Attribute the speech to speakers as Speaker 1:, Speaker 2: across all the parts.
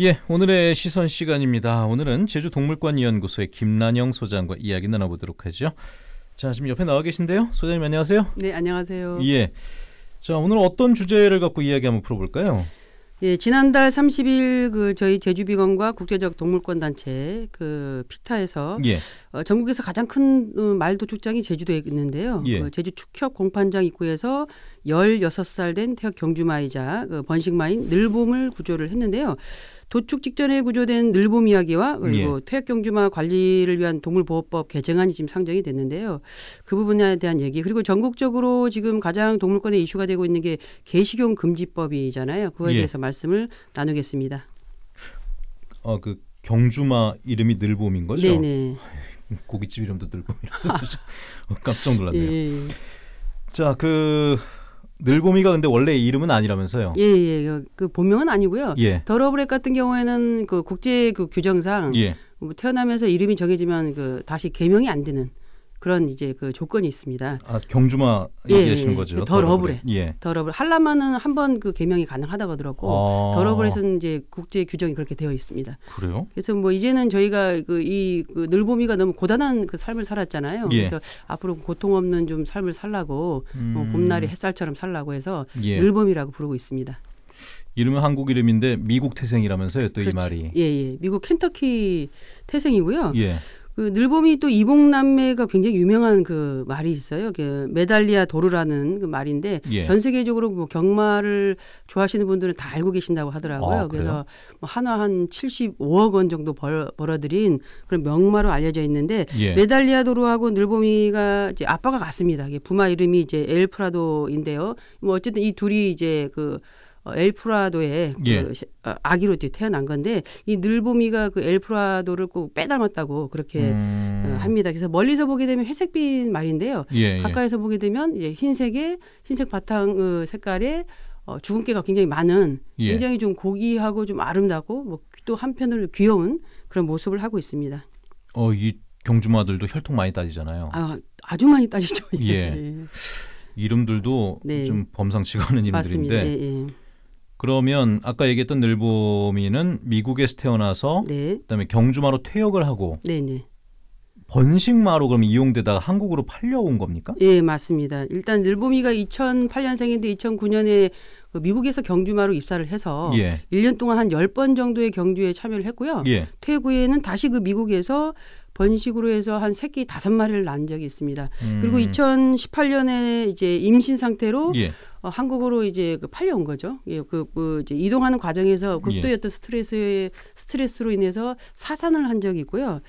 Speaker 1: 예, 오늘의 시선 시간입니다. 오늘은 제주 동물권 연구소의 김난영 소장과 이야기 나눠보도록 하죠. 자, 지금 옆에 나와 계신데요, 소장님 안녕하세요.
Speaker 2: 네, 안녕하세요.
Speaker 1: 예, 자 오늘 어떤 주제를 갖고 이야기 한번 풀어볼까요?
Speaker 2: 예, 지난달 30일 그 저희 제주비건과 국제적 동물권 단체 그 피타에서 예. 어, 전국에서 가장 큰 어, 말도 축장이 제주도에 있는데요. 예. 어, 제주 축협 공판장 입구에서 열여섯 살된태학 경주마이자 그 번식마인 늘봄을 구조를 했는데요. 도축 직전에 구조된 늘봄 이야기와 그리고 예. 퇴학 경주마 관리를 위한 동물보호법 개정안이 지금 상정이 됐는데요. 그 부분에 대한 얘기 그리고 전국적으로 지금 가장 동물권의 이슈가 되고 있는 게 개식용 금지법이잖아요. 그거에 예. 대해서 말씀을
Speaker 1: 나누겠습니다. 아그 어, 경주마 이름이 늘봄인 거죠? 네네. 고깃집 이름도 늘봄이라서 아. 깜짝 놀랐네요. 예. 예. 자, 그 늘고미가 근데 원래 이름은 아니라면서요? 예,
Speaker 2: 예. 그, 그 본명은 아니고요. 예. 더러브렉 같은 경우에는 그 국제 그 규정상 예. 뭐 태어나면서 이름이 정해지면 그 다시 개명이 안 되는 그런 이제 그 조건이 있습니다.
Speaker 1: 아, 경주마 예, 얘기하시는 예, 예. 거죠? 그 더 러블에. 예. 더
Speaker 2: 러블. 하려면은 한번그 개명이 가능하다고 들었고 아. 더 러블에서는 이제 국제 규정이 그렇게 되어 있습니다. 그래요? 그래서 뭐 이제는 저희가 그이 그 늘보미가 너무 고단한 그 삶을 살았잖아요. 예. 그래서 앞으로 고통 없는 좀 삶을 살라고 뭐 음. 뭐 봄날의 햇살처럼 살라고 해서 예. 늘보미라고 부르고 있습니다.
Speaker 1: 이름은 한국 이름인데 미국 태생이라면서요 또이 그렇죠. 말이. 예,
Speaker 2: 예. 미국 켄터키 태생이고요. 예. 그 늘봄이 또 이복남매가 굉장히 유명한 그 말이 있어요. 그 메달리아 도르라는 그 말인데 예. 전 세계적으로 뭐 경마를 좋아하시는 분들은 다 알고 계신다고 하더라고요. 아, 그래서 뭐 하나 한 75억 원 정도 벌, 벌어들인 그런 명마로 알려져 있는데 예. 메달리아 도르하고 늘봄이가 이제 아빠가 같습니다. 부마 이름이 이제 엘프라도인데요. 뭐 어쨌든 이 둘이 이제 그 어, 엘프라도의 그 예. 그 아기로 태어난 건데 이 늘보미가 그 엘프라도를 꼭 빼닮았다고 그렇게 어, 음. 합니다. 그래서 멀리서 보게 되면 회색빛 말인데요. 예, 예. 가까이서 보게 되면 이제 흰색의 흰색 바탕 색깔의 어, 주근깨가 굉장히 많은 예. 굉장히 좀 고귀하고 좀 아름답고 뭐또 한편으로 귀여운 그런 모습을 하고 있습니다.
Speaker 1: 어, 이 경주마들도 혈통 많이 따지잖아요.
Speaker 2: 아, 아주 많이 따지죠. 예. 예.
Speaker 1: 이름들도 네. 좀 범상치가 않은 이름들인데 예, 예. 그러면 아까 얘기했던 늘보미는 미국에서 태어나서 네. 그다음에 경주마로 퇴역을 하고 네네. 네. 번식마로 그럼 이용되다가 한국으로 팔려온 겁니까?
Speaker 2: 예, 맞습니다. 일단 늘보미가 2008년생인데 2009년에 그 미국에서 경주마로 입사를 해서 예. 1년 동안 한 10번 정도의 경주에 참여를 했고요. 예. 퇴 후에는 다시 그 미국에서 번식으로 해서 한 새끼 다섯 마리를 낳은 적이 있습니다. 음. 그리고 2018년에 이제 임신 상태로 예. 어, 한국으로 이제 그 팔려온 거죠. 예, 그, 그 이제 이동하는 과정에서 예. 극도였던 예. 스트레스에 스트레스로 인해서 사산을 한 적이 있고요.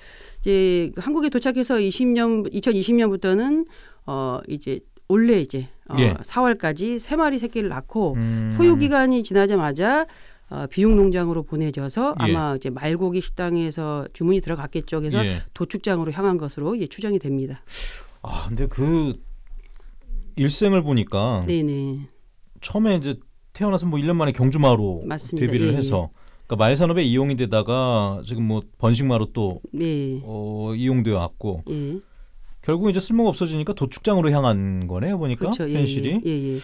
Speaker 2: 이제 한국에 도착해서 20년 2020년부터는 어 이제 원래 이제 어, 예. 4월까지 세 마리 새끼를 낳고 음. 소유 기간이 지나자마자 어, 비육 농장으로 보내져서 예. 아마 예. 이제 말고기 식당에서 주문이 들어갔겠죠. 그래서 예. 도축장으로 향한 것으로 예, 추정이 됩니다.
Speaker 1: 아, 근데 그 일생을 보니까 네네. 처음에 이제 태어나서 뭐 1년 만에 경주마로 맞습니다. 데뷔를 예, 예. 해서 그러니까 마 산업에 이용이 되다가 지금 뭐 번식마로 또 네. 어, 이용되어 왔고 예. 결국 이제 쓸모가 없어지니까 도축장으로 향한 거네요 보니까 그렇죠. 현실이.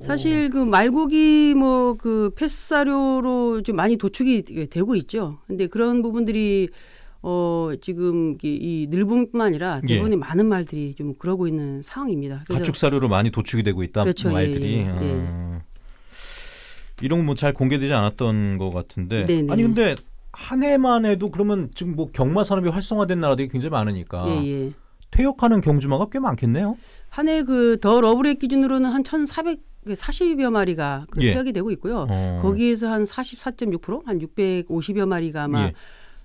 Speaker 2: 사실 그 말고기 뭐그 폐사료로 좀 많이 도축이 되고 있죠. 근데 그런 부분들이 어 지금 이 늘봄뿐만 아니라 예. 대부분의 예. 많은 말들이 좀 그러고 있는 상황입니다. 가축
Speaker 1: 사료로 많이 도축이 되고 있다 그렇죠. 말들이. 예, 예, 아. 이런 뭐잘 공개되지 않았던 것 같은데. 네네. 네, 아니 네. 근데 한 해만 해도 그러면 지금 뭐 경마 산업이 활성화된 나라들이 굉장히 많으니까 예예. 예. 퇴역하는 경주마가 꽤 많겠네요. 한 해그더 러브레
Speaker 2: 기준으로는 한 천사백 40여 그 마리가 그 예. 퇴역이 되고 있고요. 어. 거기에서 한 44.6%, 한 650여 마리가 아마 예.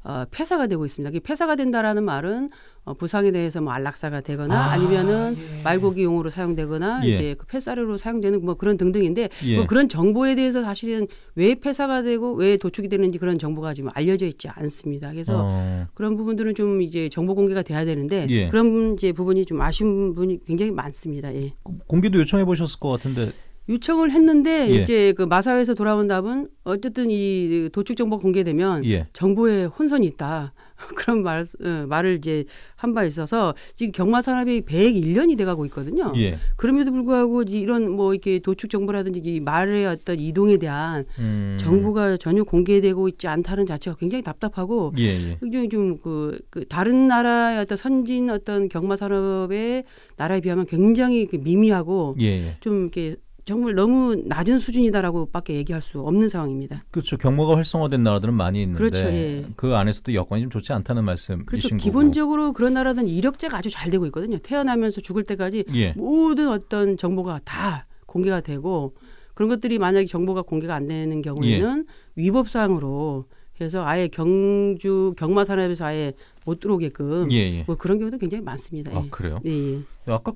Speaker 2: 어, 폐사가 되고 있습니다. 이 폐사가 된다라는 말은 어, 부상에 대해서 뭐 안락사가 되거나 아, 니면은 예. 말고기용으로 사용되거나 예. 이제 그 폐사료로 사용되는 뭐 그런 등등인데 예. 뭐 그런 정보에 대해서 사실은 왜 폐사가 되고 왜 도축이 되는지 그런 정보가 지금 알려져 있지 않습니다. 그래서 어. 그런 부분들은 좀 이제 정보 공개가 돼야 되는데 예. 그런 이제 부분이 좀 아쉬운 부 분이 굉장히 많습니다. 예.
Speaker 1: 공개도 요청해 보셨을 것 같은데
Speaker 2: 요청을 했는데 예. 이제 그 마사회에서 돌아온 답은 어쨌든 이 도축 정보 공개되면 예. 정보에 혼선이 있다. 그런 말, 어, 말을 이제 한 바 있어서 지금 경마 산업이 101년이 돼가고 있거든요. 예. 그럼에도 불구하고 이런 뭐 이렇게 도축 정보라든지 이 말의 어떤 이동에 대한 음. 정보가 전혀 공개되고 있지 않다는 자체가 굉장히 답답하고 예, 예. 좀그 그 다른 나라의 어떤 선진 어떤 경마 산업의 나라에 비하면 굉장히 그 미미하고 예, 예. 좀 이렇게 정말 너무 낮은 수준이다라고밖에 얘기할 수 없는 상황입니다.
Speaker 1: 그렇죠. 경무가 활성화된 나라들은 많이 있는데 그렇죠, 예. 그 안에서도 여건이 좀 좋지 않다는 말씀이신 그렇죠. 거고. 기본적으로
Speaker 2: 그런 나라들은 이력제가 아주 잘 되고 있거든요. 태어나면서 죽을 때까지 예. 모든 어떤 정보가 다 공개가 되고 그런 것들이 만약에 정보가 공개가 안 되는 경우에는 예. 위법 사항으로 해서 아예 경주 경마 산업에서 아예 못 들어오게끔 예, 예. 뭐 그런 경우도 굉장히 많습니다. 아, 예. 그래요? 예.
Speaker 1: 아까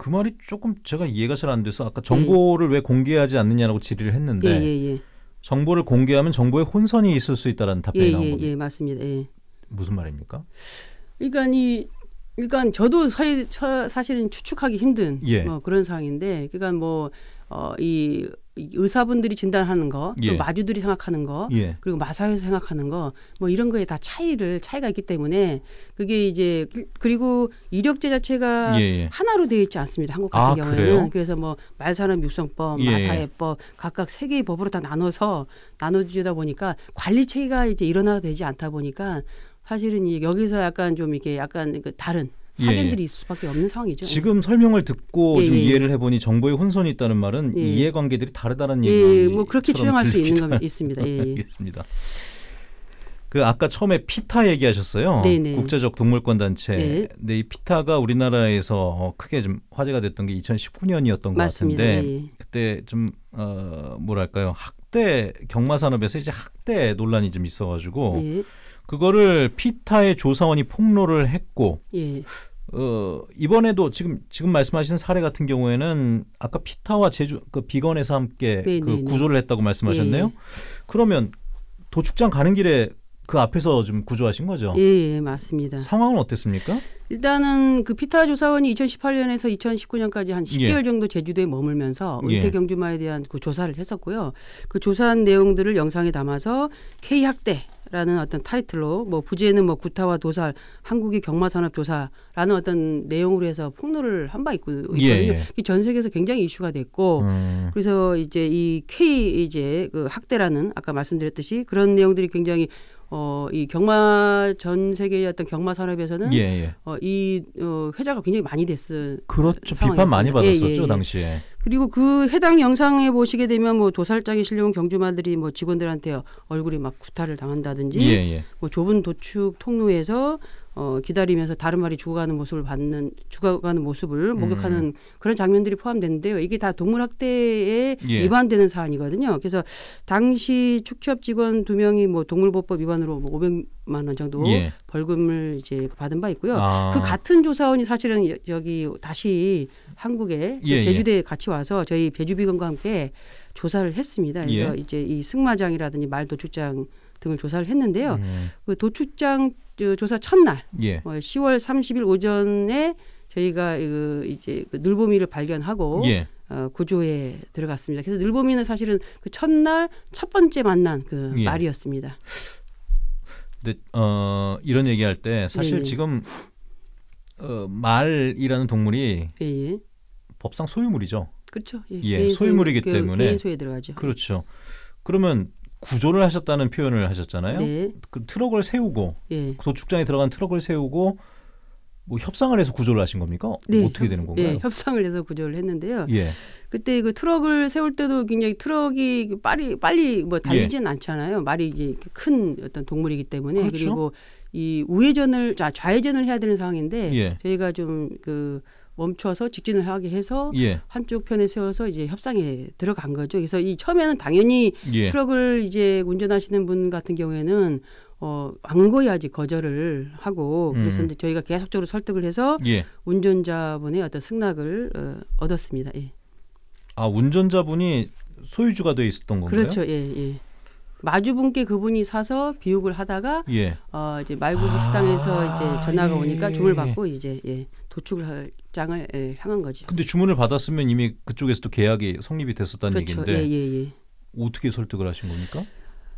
Speaker 1: 그 말이 조금 제가 이해가 잘 안 돼서 아까 네. 정보를 예. 왜 공개하지 않느냐라고 질의를 했는데 예, 예, 예, 정보를 공개하면 정보에 혼선이 있을 수 있다라는 답변이 예, 나온 예, 예, 겁니다.
Speaker 2: 예, 맞습니다. 예.
Speaker 1: 무슨 말입니까?
Speaker 2: 그러니까 이 그러니까 저도 사, 사실은 추측하기 힘든 뭐 그런 상황인데 그러니까 뭐 어, 이 의사분들이 진단하는 거, 또 예. 마주들이 생각하는 거, 예. 그리고 마사회에서 생각하는 거, 뭐 이런 거에 다 차이를 차이가 있기 때문에 그게 이제 그, 그리고 이력제 자체가 예, 예 하나로 되어 있지 않습니다. 한국 아, 같은 아, 경우에는 그래요? 그래서 뭐 말사람 육성법, 예. 마사회법 각각 세 개의 법으로 다 나눠서 나눠주다 보니까 관리 체계가 이제 일어나 되지 않다 보니까 사실은 여기서 약간 좀 이렇게 약간 그 다른 사견들이 예. 예. 있을 수밖에 없는 상황이죠.
Speaker 1: 지금 설명을 듣고 예, 좀 예, 예. 이해를 해보니 정보의 혼선이 있다는 말은 이해관계들이 다르다는 얘기가 뭐 그렇게 추정할 수 있는 건 있습니다. 알겠습니다. 그 아까 처음에 피타 얘기하셨어요. 네네. 네. 국제적 동물권 단체. 네. 근데 이 피타가 우리나라에서 어, 크게 좀 화제가 됐던 게 2019년이었던 것 맞습니다. 같은데 예. 그때 좀 어, 뭐랄까요 학대 경마 산업에서 이제 학대 논란이 좀 있어가지고. 예. 그거를 피타의 조사원이 폭로를 했고 예. 어, 이번에도 지금 지금 말씀하신 사례 같은 경우에는 아까 피타와 제주 그 비건에서 함께 네, 그 네, 네, 네. 구조를 네. 했다고 말씀하셨네요. 예. 그러면 도축장 가는 길에 그 앞에서 좀 구조하신 거죠?
Speaker 2: 예, 예, 맞습니다.
Speaker 1: 상황은 어땠습니까?
Speaker 2: 일단은 그 피타 조사원이 2018년에서 2019년까지 한 10개월 예. 정도 제주도에 머물면서 은퇴 예. 경주마에 대한 그 조사를 했었고요. 그 조사한 내용들을 영상에 담아서 K 학대 라는 어떤 타이틀로 뭐 부제는 뭐 구타와 도살 한국의 경마산업 조사라는 어떤 내용으로 해서 폭로를 한 바 있고 예, 예. 있거든요. 예. 이전 세계에서 굉장히 이슈가 됐고 음. 그래서 이제 이 K 이제 그 학대라는 아까 말씀드렸듯이 그런 내용들이 굉장히 어, 이 경마 전 세계의 어떤 경마 산업에서는 예, 예. 어, 이 어, 회자가 굉장히 많이 됐을 그렇죠 비판 많이 예, 받았었죠 예, 예, 당시에 그리고 그 해당 영상에 보시게 되면 뭐 도살장에 실려온 경주마들이 뭐 직원들한테 얼굴이 막 구타를 당한다든지 예, 뭐 좁은 도축 통로에서 어, 기다리면서 다른 말이 죽어가는 모습을 받는 죽어가는 모습을 목격하는 음. 그런 장면들이 포함됐는데요 이게 다 동물 학대에 예. 위반되는 사안이거든요. 그래서 당시 축협 직원 두 명이 뭐 동물보호법 위반으로 뭐 500만 원 정도 예. 벌금을 이제 받은 바 있고요. 아. 그 같은 조사원이 사실은 여기 다시 한국에 그 예, 예, 제주대에 같이 와서 저희 배주비건과 함께 조사를 했습니다. 그래서 예. 이제 이 승마장이라든지 말도축장 등을 조사를 했는데요. 음. 그 도축장 조사 첫날 예. 10월 어, 30일 오전에 저희가 그 이제 그 늘보미를 발견하고 예. 어, 구조에 들어갔습니다. 그래서 늘보미는 사실은 그 첫날 첫 번째 만난 그 예. 말이었습니다.
Speaker 1: 근데 어, 이런 얘기할 때 사실 네네. 지금 어, 말이라는 동물이 예예. 예. 법상 소유물이죠.
Speaker 2: 그렇죠. 예, 예 소유물이기 그, 때문에 개인 소에 들어가죠. 그렇죠.
Speaker 1: 그러면 구조를 하셨다는 표현을 하셨잖아요. 네. 그 트럭을 세우고 예. 도축장에 들어간 트럭을 세우고 뭐 협상을 해서 구조를 하신 겁니까? 네. 뭐 어떻게 되는 건가요? 예,
Speaker 2: 협상을 해서 구조를 했는데요. 예. 그때 그 트럭을 세울 때도 굉장히 트럭이 빨리 빨리 뭐 예. 달리진 예. 않잖아요. 말이 이제 큰 어떤 동물이기 때문에 그렇죠? 그리고이 우회전을 좌회전을 해야 되는 상황인데 예. 저희가 좀그 멈춰서 직진을 하게 해서 예. 한쪽 편에 세워서 이제 협상에 들어간 거죠. 그래서 이 처음에는 당연히 예. 트럭을 이제 운전하시는 분 같은 경우에는 어, 안거이 아직 거절을 하고 그래서 음. 이제 저희가 계속적으로 설득을 해서 예. 운전자분의 어떤 승낙을 어, 얻었습니다. 예.
Speaker 1: 아 운전자분이 소유주가 돼 있었던 건가요? 그렇죠.
Speaker 2: 예, 예. 마주분께 그분이 사서 비옥을 하다가 예. 어 이제 말고기 식당에서 아, 이제 전화가 예. 오니까 예, 주문을 예. 받고 이제 예, 도축을 할 장을 예, 향한 거죠.
Speaker 1: 근데 주문을 받았으면 이미 그쪽에서 도 계약이 성립이 됐었다는 그렇죠. 얘기인데 예, 예, 예, 어떻게 설득을 하신 겁니까?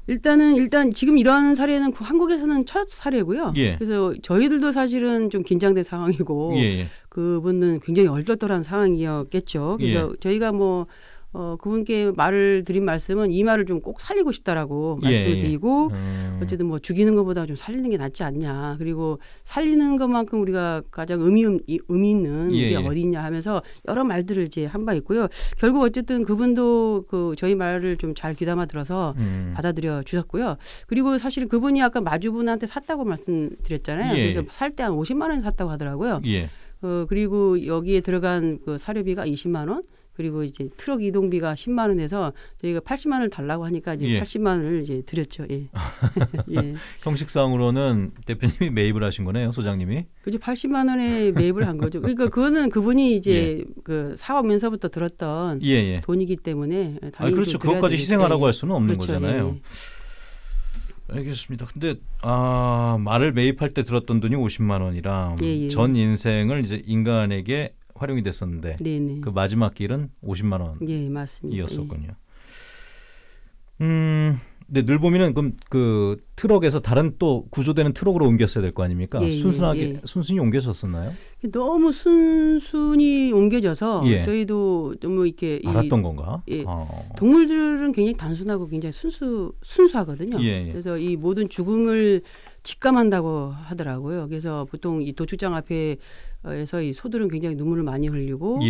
Speaker 2: 일단은 일단 지금 이러한 사례는 그 한국에서는 첫 사례고요. 예. 그래서 저희들도 사실은 좀 긴장된 상황이고 예예. 그분은 굉장히 얼떨떨한 상황이었겠죠. 그래서 예. 저희가 뭐 어, 그분께 말을 드린 말씀은 이 말을 좀 꼭 살리고 싶다라고 예, 말씀을 예. 드리고 예. 음. 어쨌든 뭐 죽이는 것보다 좀 살리는 게 낫지 않냐 그리고 살리는 것만큼 우리가 가장 의미 의미 있는 예, 게 예. 어디냐 있 하면서 여러 말들을 이제 한 바 있고요 결국 어쨌든 그분도 그 저희 말을 좀 잘 귀담아 들어서 음. 받아들여 주셨고요 그리고 사실 그분이 아까 마주분한테 샀다고 말씀드렸잖아요 그래서 살 때 한 50만 원 샀다고 하더라고요. 어, 그리고 여기에 들어간 그 사료비가 20만 원 그리고 이제 트럭 이동비가 10만 원에서 저희가 80만 원을 달라고 하니까 이제 예. 80만 원을 이제 드렸죠. 예.
Speaker 1: 예. 형식상으로는 대표님이 매입을 하신 거네요, 소장님이.
Speaker 2: 그죠. 80만 원에 매입을 한 거죠. 그러니까 그거는 그분이 이제 예. 그사업면서부터 들었던 예예. 예. 돈이기 때문에 아, 그렇죠. 그것까지 희생하라고 할 수는 없는 그렇죠. 거잖아요. 예, 예.
Speaker 1: 알겠습니다. 근데 아, 말을 매입할 때 들었던 돈이 50만 원이랑 예, 예. 전 인생을 이제 인간에게 활용이 됐었는데 네네. 그 마지막 길은 50만 원이었었군요. 예, 예. 음. 근데 늘 보면은 그럼 그 트럭에서 다른 또 구조되는 트럭으로 옮겼어야 될 거 아닙니까? 예, 예, 순순하게 예, 순순히 옮겨졌었나요?
Speaker 2: 너무 순순히 옮겨져서 예. 저희도 너무 뭐 이렇게 알았던 이, 건가? 예, 아. 동물들은 굉장히 단순하고 굉장히 순수 순수하거든요. 예, 그래서 이 모든 죽음을 직감한다고 하더라고요. 그래서 보통 이 도축장 앞에서 이 소들은 굉장히 눈물을 많이 흘리고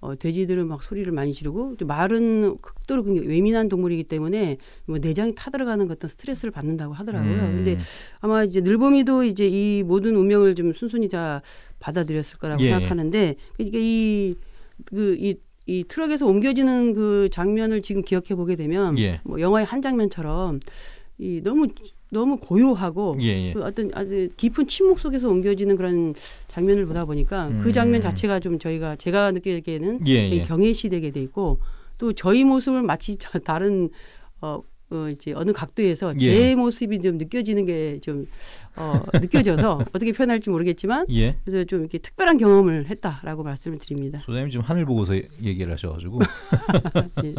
Speaker 2: 어, 돼지들은 막 소리를 많이 지르고 또 말은 극도로 굉장히 예민한 동물이기 때문에 뭐 내장이 타들어가는 어떤 스트레스를 받는다고 하더라고요. 음. 근데 아마 이제 늘보미도 이제 이 모든 운명을 좀 순순히 다 받아들였을 거라고 예. 생각하는데 그러니까 이 그이 그, 이 트럭에서 옮겨지는 그 장면을 지금 기억해 보게 되면 예. 뭐 영화의 한 장면처럼 이 너무 너무 고요하고 예, 예. 그 어떤 아주 깊은 침묵 속에서 옮겨지는 그런 장면을 보다 보니까 음. 그 장면 음. 자체가 좀 저희가 제가 느끼기에는 예, 경외시되게 예. 돼 있고 또 저희 모습을 마치 다른 어, 어 이제 어느 각도에서 예. 제 모습이 좀 느껴지는 게 좀 어, 느껴져서 어떻게 표현할지 모르겠지만 예. 그래서 좀 이렇게 특별한 경험을 했다라고 말씀을 드립니다.
Speaker 1: 소장님 지금 하늘 보고서 얘기를 하셔가지고 예.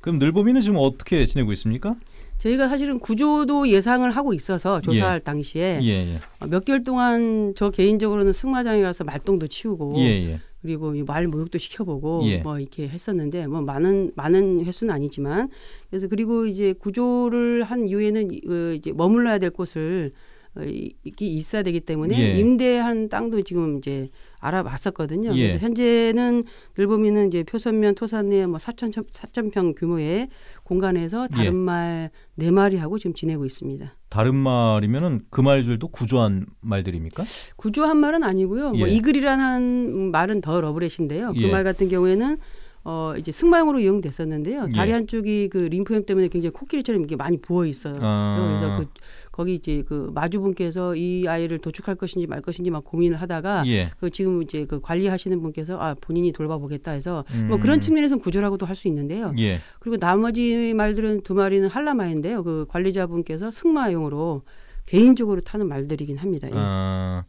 Speaker 1: 그럼 늘보미는 지금 어떻게 지내고 있습니까?
Speaker 2: 저희가 사실은 구조도 예상을 하고 있어서 조사할 예. 당시에 예, 예. 어, 몇 개월 동안 저 개인적으로는 승마장에 가서 말똥도 치우고 예, 예. 그리고 말 모욕도 시켜보고 예. 뭐 이렇게 했었는데 뭐 많은 많은 횟수는 아니지만 그래서 그리고 이제 구조를 한 이후에는 어, 이제 머물러야 될 곳을 어, 이게 있어야 되기 때문에 예. 임대한 땅도 지금 이제 알아봤었거든요. 예. 그래서 현재는 늘보미는 이제 표선면 토산에 뭐 사천 사천 평 규모의 공간에서 예. 다른 말네 마리 하고 지금 지내고 있습니다.
Speaker 1: 다른 말이면은 그 말들도 구조한 말들입니까?
Speaker 2: 구조한 말은 아니고요. 뭐 예. 이글이라는 말은 더러브렛인데요그말 예. 같은 경우에는 어 이제 승마용으로 이용됐었는데요. 다리 한쪽이 그 림프염 때문에 굉장히 코끼리처럼 이게 많이 부어 있어요. 아. 그래서 그 거기 이제 그 마주분께서 이 아이를 도축할 것인지 말 것인지 막 고민을 하다가 예. 그 지금 이제 그 관리하시는 분께서 아 본인이 돌봐보겠다 해서 음. 뭐 그런 음. 측면에서 구조라고도 할 수 있는데요. 예. 그리고 나머지 말들은 두 마리는 한라마인데요. 그 관리자분께서 승마용으로 개인적으로 타는 말들이긴 합니다. 예.
Speaker 1: 아...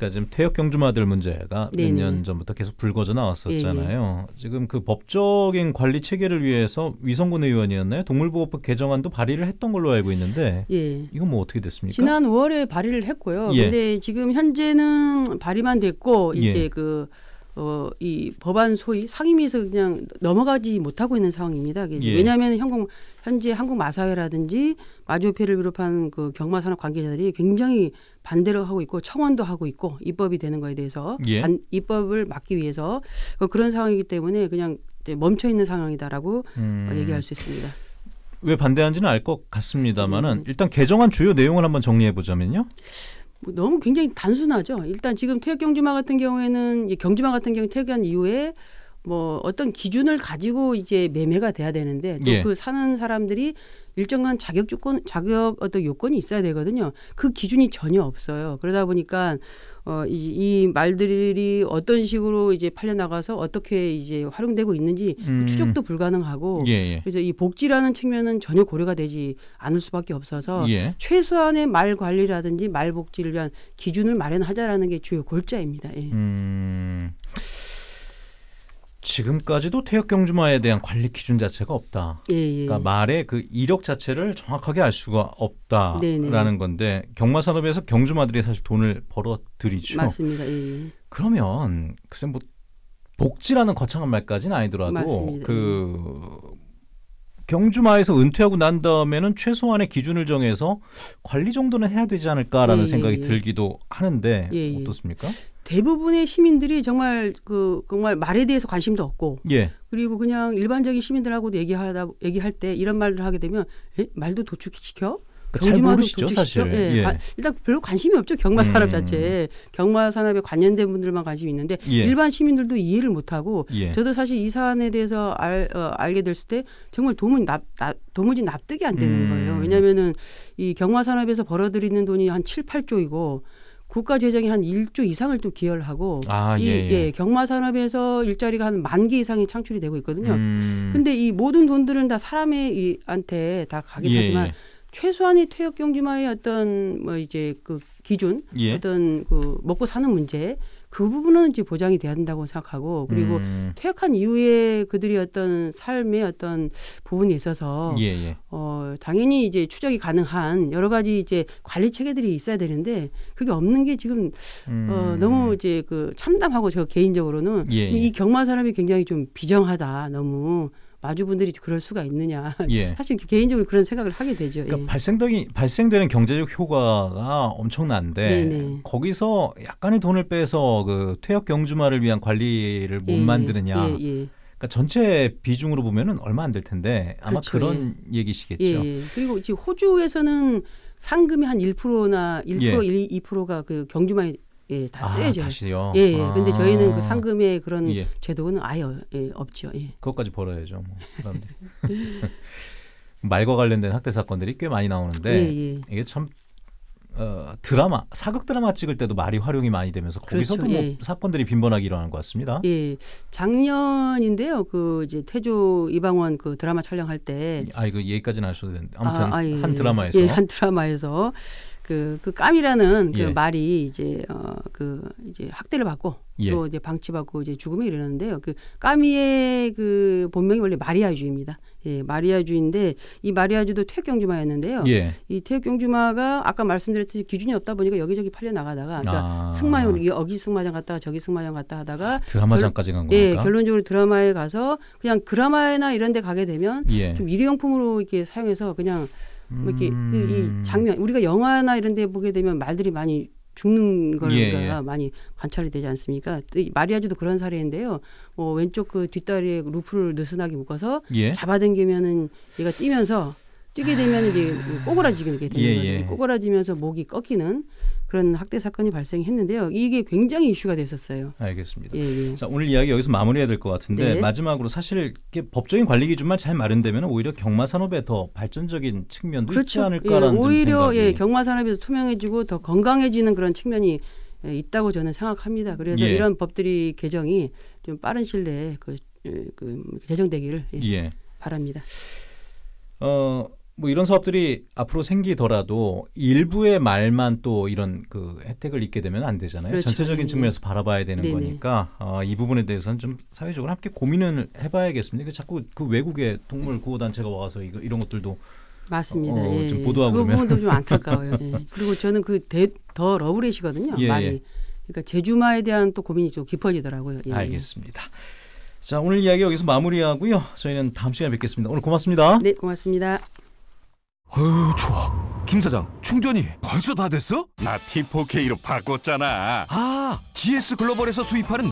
Speaker 1: 그러니까 지금 퇴역 경주마들 문제가 몇 년 전부터 계속 불거져 나왔었잖아요. 네네. 예, 예. 지금 그 법적인 관리 체계를 위해서 위성군 의원이었나요? 동물보호법 개정안도 발의를 했던 걸로 알고 있는데 예. 이건 뭐 어떻게 됐습니까? 지난
Speaker 2: 5월에 발의를 했고요. 예. 근데 지금 현재는 발의만 됐고 예. 이제 예. 그 어, 이 법안 소위 상임위에서 그냥 넘어가지 못하고 있는 상황입니다. 예. 왜냐하면 현공, 현재 한국마사회라든지 마주협회를 비롯한 그 경마산업 관계자들이 굉장히 반대를 하고 있고 청원도 하고 있고 입법이 되는 거에 대해서 예. 반, 입법을 막기 위해서 그 그런 상황이기 때문에 그냥 멈춰 있는 상황이다라고 어, 음. 얘기할 수 있습니다.
Speaker 1: 왜 반대하는지는 알 것 같습니다만은 일단 개정안 주요 내용을 한번 정리해 보자면요.
Speaker 2: 뭐 너무 굉장히 단순하죠. 일단 지금 태극 경주마 같은 경우에는 경주마 같은 경우 태극한 이후에 뭐 어떤 기준을 가지고 이제 매매가 돼야 되는데 또그 예. 그 사는 사람들이 일정한 자격 조건 자격 어떤 요건이 있어야 되거든요. 그 기준이 전혀 없어요. 그러다 보니까 어이 이 말들이 어떤 식으로 이제 팔려 나가서 어떻게 이제 활용되고 있는지 그 음. 그 추적도 불가능하고 예예. 예. 그래서 이 복지라는 측면은 전혀 고려가 되지 않을 수밖에 없어서 예. 최소한의 말 관리라든지 말 복지를 위한 기준을 마련하자라는 게 주요 골자입니다. 예.
Speaker 1: 음. 지금까지도 태역 경주마에 대한 관리 기준 자체가 없다. 예, 예. 그러니까 말의 그 이력 자체를 정확하게 알 수가 없다라는 네네. 건데 경마 산업에서 경주마들이 사실 돈을 벌어들이죠. 맞습니다. 예, 예. 그러면 글쎄 뭐 복지라는 거창한 말까지는 아니더라도 맞습니다. 그 예. 경주마에서 은퇴하고 난 다음에는 최소한의 기준을 정해서 관리 정도는 해야 되지 않을까라는 예, 생각이 들기도 하는데 어떻습니까?
Speaker 2: 대부분의 시민들이 정말 그 정말 말에 대해서 관심도 없고 예. 그리고 그냥 일반적인 시민들하고도 얘기하다 얘기할 때 이런 말을 하게 되면 에? 말도 도축시켜? 그러니까 모르시죠 도축시켜? 사실. 예. 예. 아, 일단 별로 관심이 없죠 경마 산업 음. 자체에 경마 산업에 관련된 분들만 관심이 있는데 예. 일반 시민들도 이해를 못하고 예. 저도 사실 이 사안에 대해서 알, 어, 알게 됐을 때 정말 도무지 납, 납 도무지 납득이 안 되는 음. 거예요 왜냐하면은 이 경마 산업에서 벌어들이는 돈이 한 7, 8조이고 국가 재정이 한 1조 이상을 또 기여하고 를 아, 이 예, 예. 예, 경마 산업에서 일자리가 한 만 개 이상이 창출이 되고 있거든요. 음. 근데 이 모든 돈들은 다 사람한테 이다 가긴 예, 하지만 예. 최소한의 퇴역 경주마의 어떤 뭐 이제 그 기준 예. 어떤 그 먹고 사는 문제 그 부분은 이제 보장이 돼야 한다고 생각하고 그리고 음. 퇴역한 이후에 그들이 어떤 삶의 어떤 부분에 있어서 예, 예. 어 당연히 이제 추적이 가능한 여러 가지 이제 관리 체계들이 있어야 되는데 그게 없는 게 지금 어,
Speaker 1: 음. 어 너무
Speaker 2: 이제 그 참담하고 저 개인적으로는 예, 이 예. 경마 사람이 굉장히 좀 비정하다 너무 마주분들이 그럴 수가 있느냐. 예. 사실 개인적으로 그런 생각을 하게 되죠.
Speaker 1: 그러니까 예. 발생되기, 발생되는 경제적 효과가 엄청난데 네네. 네. 거기서 약간의 돈을 빼서 그 퇴역 경주마를 위한 관리를 못 예. 예 만드느냐. 예, 예. 그러니까 전체 비중으로 보면은 얼마 안 될 텐데 아마 그렇죠. 그런 얘기시겠죠.
Speaker 2: 그리고 지금 호주에서는 상금이 한 1%나 1% 예. 1, 2%가 그 경주마에 예, 다 아, 쓰여져요. 아, 다시요. 예, 예. 아. 근데 저희는 그 아. 상금의 그런 예. 제도는 아예 예,
Speaker 1: 없죠. 예. 그것까지 벌어야죠. 뭐. 그런데 말과 관련된 학대 사건들이 꽤 많이 나오는데 예, 예, 이게 참 어, 드라마 사극 드라마 찍을 때도 말이 활용이 많이 되면서 거기서도 그렇죠. 뭐 예. 사건들이 빈번하게 일어나는 것 같습니다. 예,
Speaker 2: 작년인데요. 그 이제 태조 이방원 그 드라마 촬영할 때,
Speaker 1: 아 이거 얘기까지는 하셔도 되는데 아무튼 아, 아, 예, 한 드라마에서 한
Speaker 2: 드라마에서 그, 그 깜이라는 그 예. 말이 이제 어그 이제 학대를 받고 예. 또 이제 방치받고 이제 죽음에 이르는데요. 그 까미의 그 본명이 원래 마리아주입니다. 예, 마리아주인데 이 마리아주도 퇴역경주마였는데요. 예. 이 퇴역경주마가 아까 말씀드렸듯이 기준이 없다 보니까 여기저기 팔려 나가다가 그러니까 아. 승마용 여기 승마장 갔다가 저기 승마장 갔다 하다가 드라마장까지 간 거니까. 예, 결론적으로 드라마에 가서 그냥 드라마나 이런 데 가게 되면 예. 좀 일회용품으로 이렇게 사용해서 그냥 뭐 이렇게 그, 이 음. 장면 우리가 영화나 이런 데 보게 되면 말들이 많이 죽는 거가 예, 예. 많이 관찰이 되지 않습니까? 마리아주도 그런 사례인데요. 뭐 왼쪽 그 뒷다리에 루프를 느슨하게 묶어서 예? 잡아당기면은 얘가 뛰면서 뛰게 되면 이게 꼬그라지게 되는 예, 거죠. 예. 꼬그라지면서 목이 꺾이는 그런 학대 사건이 발생했는데요. 이게 굉장히 이슈가 됐었어요.
Speaker 1: 알겠습니다. 예, 예. 자, 오늘 이야기 여기서 마무리해야 될 것 같은데 네. 마지막으로 사실 법적인 관리 기준만 잘 마련되면 오히려 경마 산업에 더 발전적인 측면도 그렇죠. 있지 않을까라는 예, 오히려 예,
Speaker 2: 경마 산업에서 투명해지고 더 건강해지는 그런 측면이 예, 있다고 저는 생각합니다. 그래서 이런 법들이 개정이 좀 빠른 시일 내에 그, 그, 개정되기를 바랍니다.
Speaker 1: 어, 뭐 이런 사업들이 앞으로 생기더라도 일부의 말만 또 이런 그 혜택을 입게 되면 안 되잖아요. 그렇죠. 전체적인 음. 측면에서 바라봐야 되는 네네. 거니까 어, 이 부분에 대해서는 좀 사회적으로 함께 고민을 해봐야겠습니다. 그 자꾸 그 외국의 동물 구호 단체가 와서 이거 이런 것들도 맞습니다. 어, 예. 좀 보도하고 그 부분도 좀 안타까워요. 예.
Speaker 2: 그리고 저는 그 더 러브레시거든요. 예, 많이. 예. 그러니까 제주마에 대한 또 고민이 좀 깊어지더라고요. 예. 알겠습니다.
Speaker 1: 자 오늘 이야기 여기서 마무리하고요. 저희는 다음 시간에 뵙겠습니다. 오늘 고맙습니다. 네, 고맙습니다. 어휴 좋아 김 사장 충전이 벌써 다 됐어? 나 T4K로 바꿨잖아.
Speaker 2: 아 GS 글로벌에서 수입하는